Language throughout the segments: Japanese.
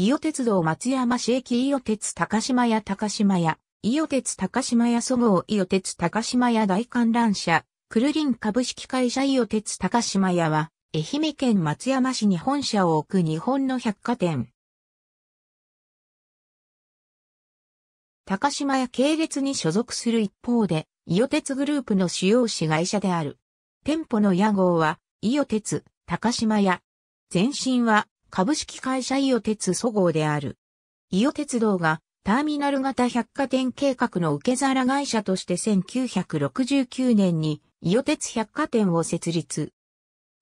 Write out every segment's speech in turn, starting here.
伊予鉄道松山市駅伊予鉄高島屋高島屋、伊予鉄高島屋祖ご伊予鉄高島屋大観覧車、クルリン株式会社伊予鉄高島屋は、愛媛県松山市に本社を置く日本の百貨店。高島屋系列に所属する一方で、伊予鉄グループの主要子会社である。店舗の屋号は、伊予鉄、高島屋。前身は、株式会社伊予鉄祖号である。伊予鉄道がターミナル型百貨店計画の受け皿会社として1969年に伊予鉄百貨店を設立。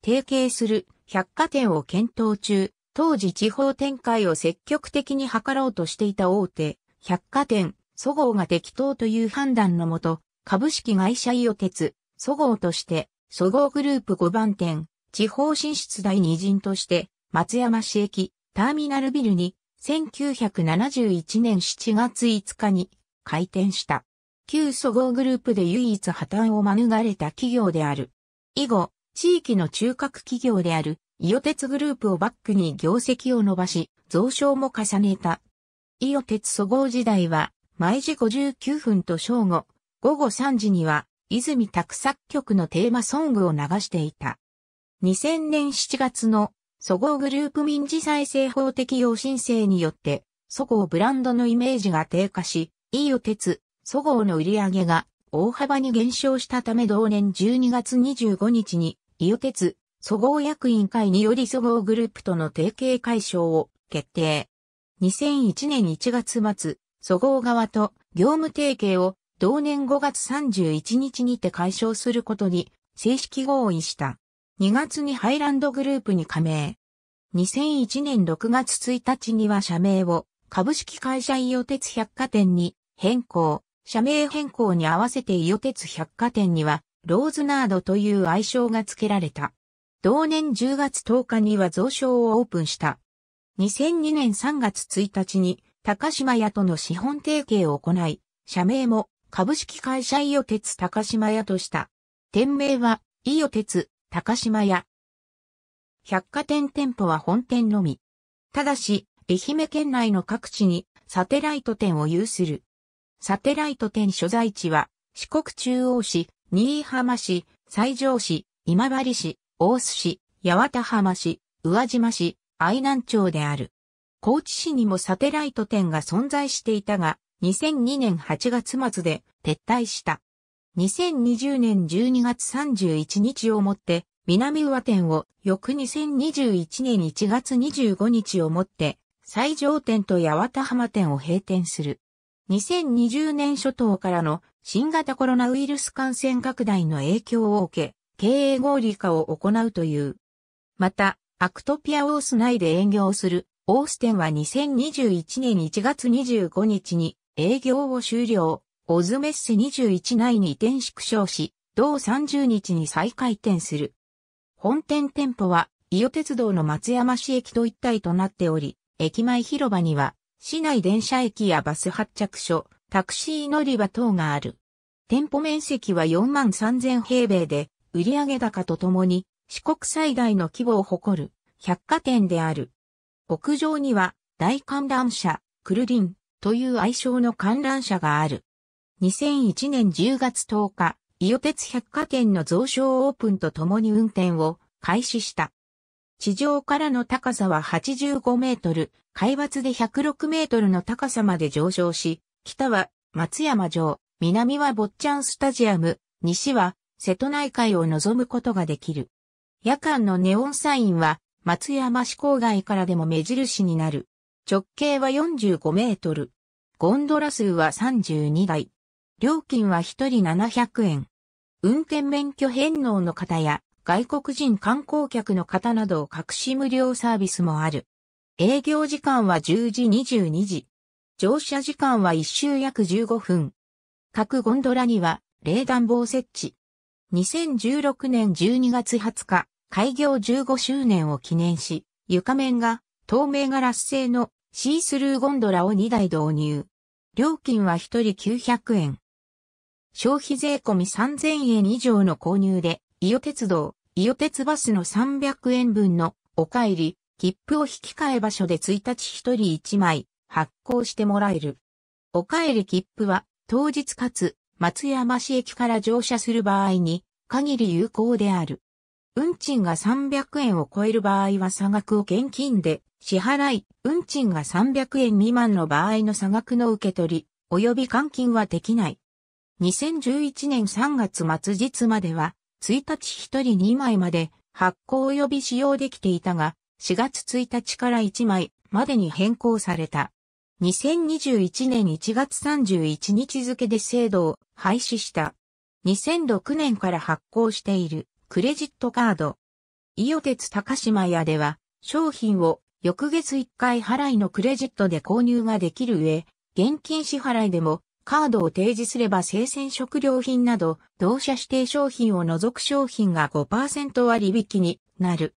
提携する百貨店を検討中、当時地方展開を積極的に図ろうとしていた大手、百貨店、祖号が適当という判断のもと、株式会社伊予鉄、祖号として、祖号グループ5番店、地方進出第2陣として、松山市駅、ターミナルビルに、1971年7月5日に開店した。旧祖号グループで唯一破綻を免れた企業である。以後、地域の中核企業である、伊予鉄グループをバックに業績を伸ばし、増床も重ねた。伊予鉄祖号時代は、毎時59分と正午、午後3時には、泉拓作曲のテーマソングを流していた。2000年7月のそごうグループ民事再生法適用申請によって、そごうブランドのイメージが低下し、飯尾鉄、そごうの売り上げが大幅に減少したため同年12月25日に、伊予鉄、そごう役員会によりそごうグループとの提携解消を決定。2001年1月末、そごう側と業務提携を同年5月31日にて解消することに正式合意した。2月にハイランドグループに加盟。2001年6月1日には社名を株式会社伊予鉄百貨店に変更。社名変更に合わせて伊予鉄百貨店にはローズナードという愛称が付けられた。同年10月10日には蔵床をオープンした。2002年3月1日に高島屋との資本提携を行い、社名も株式会社伊予鉄高島屋とした。店名は伊予鉄高島屋。百貨店店舗は本店のみ。ただし、愛媛県内の各地にサテライト店を有する。サテライト店所在地は、四国中央市、新居浜市、西条市、今治市、大須市、八幡浜市、宇和島市、愛南町である。高知市にもサテライト店が存在していたが、2002年8月末で撤退した。2020年12月31日をもって、南上店を翌2021年1月25日をもって、最上店と八幡浜店を閉店する。2020年初頭からの新型コロナウイルス感染拡大の影響を受け、経営合理化を行うという。また、アクトピアオース内で営業するオース店は2021年1月25日に営業を終了。オズメッセ21内に移転縮小し、同30日に再開店する。本店店舗は、伊予鉄道の松山市駅と一体となっており、駅前広場には、市内電車駅やバス発着所、タクシー乗り場等がある。店舗面積は4万3000平米で、売上高とともに、四国最大の規模を誇る、百貨店である。屋上には、大観覧車、クルリンという愛称の観覧車がある。2001年10月10日、伊予鉄百貨店の増床オープンとともに運転を開始した。地上からの高さは85メートル、海抜で106メートルの高さまで上昇し、北は松山城、南は坊ちゃんスタジアム、西は瀬戸内海を望むことができる。夜間のネオンサインは松山市郊外からでも目印になる。直径は45メートル。ゴンドラ数は32台。料金は一人700円。運転免許返納の方や外国人観光客の方などを隠し無料サービスもある。営業時間は10時22時。乗車時間は1周約15分。各ゴンドラには冷暖房設置。2016年12月20日、開業15周年を記念し、床面が透明ガラス製のシースルーゴンドラを2台導入。料金は1人900円。消費税込み3000円以上の購入で、伊予鉄道、伊予鉄バスの300円分のお帰り、切符を引き換え場所で1日1人1枚発行してもらえる。お帰り切符は当日かつ松山市駅から乗車する場合に限り有効である。運賃が300円を超える場合は差額を現金で支払い、運賃が300円未満の場合の差額の受け取り、及び換金はできない。2011年3月末日までは、1日1人2枚まで発行及び使用できていたが、4月1日から1枚までに変更された。2021年1月31日付で制度を廃止した。2006年から発行しているクレジットカード。伊予鉄高島屋では商品を翌月1回払いのクレジットで購入ができる上、現金支払いでもカードを提示すれば生鮮食料品など、同社指定商品を除く商品が5%割引になる。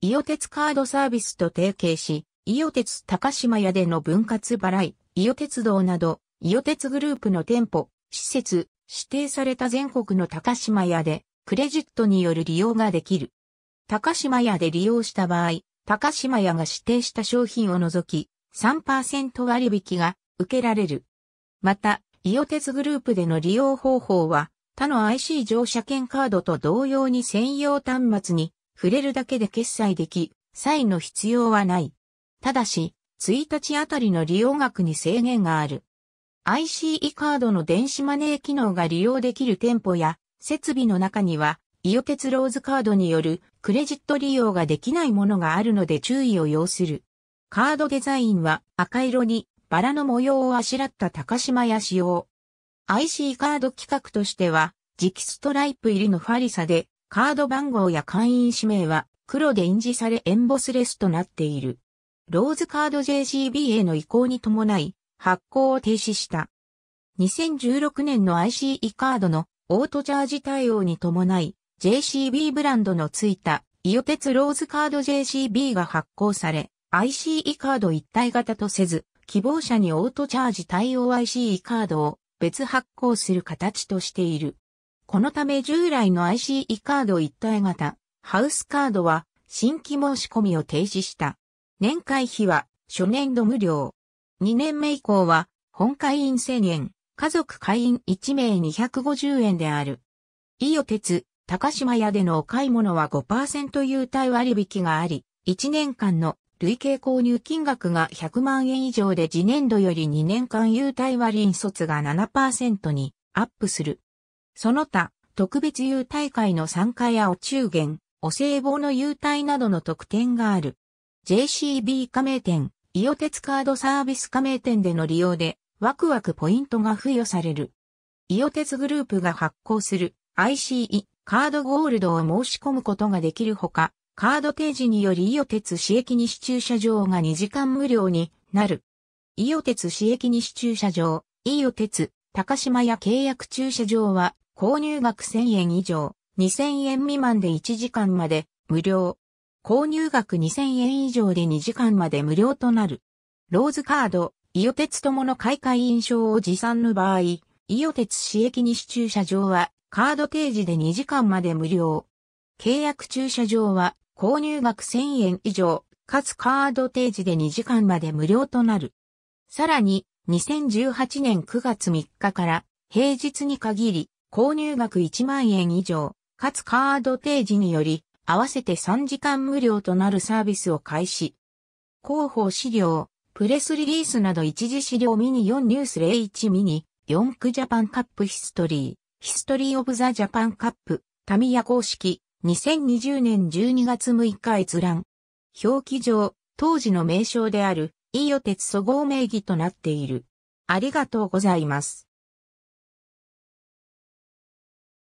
伊予鉄カードサービスと提携し、伊予鉄高島屋での分割払い、伊予鉄道など、伊予鉄グループの店舗、施設、指定された全国の高島屋で、クレジットによる利用ができる。高島屋で利用した場合、高島屋が指定した商品を除き、3%割引が受けられる。また、イオテツグループでの利用方法は、他の IC 乗車券カードと同様に専用端末に触れるだけで決済でき、サインの必要はない。ただし、1日あたりの利用額に制限がある。ICE カードの電子マネー機能が利用できる店舗や設備の中には、伊予鉄ローズカードによるクレジット利用ができないものがあるので注意を要する。カードデザインは赤色にバラの模様をあしらった高島屋仕様。IC カード企画としては、磁気ストライプ入りのファリサで、カード番号や会員氏名は黒で印字されエンボスレスとなっている。ローズカード JCB への移行に伴い、発行を停止した。2016年の ICE カードのオートチャージ対応に伴い、JCB ブランドのついた、イオテツローズカード JCB が発行され、ICE カード一体型とせず、希望者にオートチャージ対応 ICE カードを別発行する形としている。このため従来の ICE カード一体型、ハウスカードは新規申し込みを停止した。年会費は初年度無料。2年目以降は本会員1000円、家族会員1名250円である。伊予鉄、高島屋でのお買い物は5%優待割引があり、1年間の累計購入金額が100万円以上で次年度より2年間優待割引率が7%にアップする。その他、特別優待会の参加やお中元、お歳暮の優待などの特典がある。JCB 加盟店、伊予鉄カードサービス加盟店での利用で、ワクワクポイントが付与される。伊予鉄グループが発行する ICE カードゴールドを申し込むことができるほか、カード提示により伊予鉄市駅西駐車場が2時間無料になる。伊予鉄市駅西駐車場、伊予鉄、高島屋契約駐車場は、購入額1000円以上、2000円未満で1時間まで無料。購入額2000円以上で2時間まで無料となる。ローズカード、伊予鉄ともの買い替え印象を持参の場合、伊予鉄市駅西駐車場は、カード提示で2時間まで無料。契約駐車場は、購入額1000円以上、かつカード提示で2時間まで無料となる。さらに、2018年9月3日から平日に限り購入額1万円以上、かつカード提示により合わせて3時間無料となるサービスを開始。広報資料、プレスリリースなど一時資料ミニ4ニュース01ミニ4区ジャパンカップヒストリー、ヒストリーオブザジャパンカップ、タミヤ公式、2020年12月6日閲覧。表記上、当時の名称である、伊予鉄祖号名義となっている。ありがとうございます。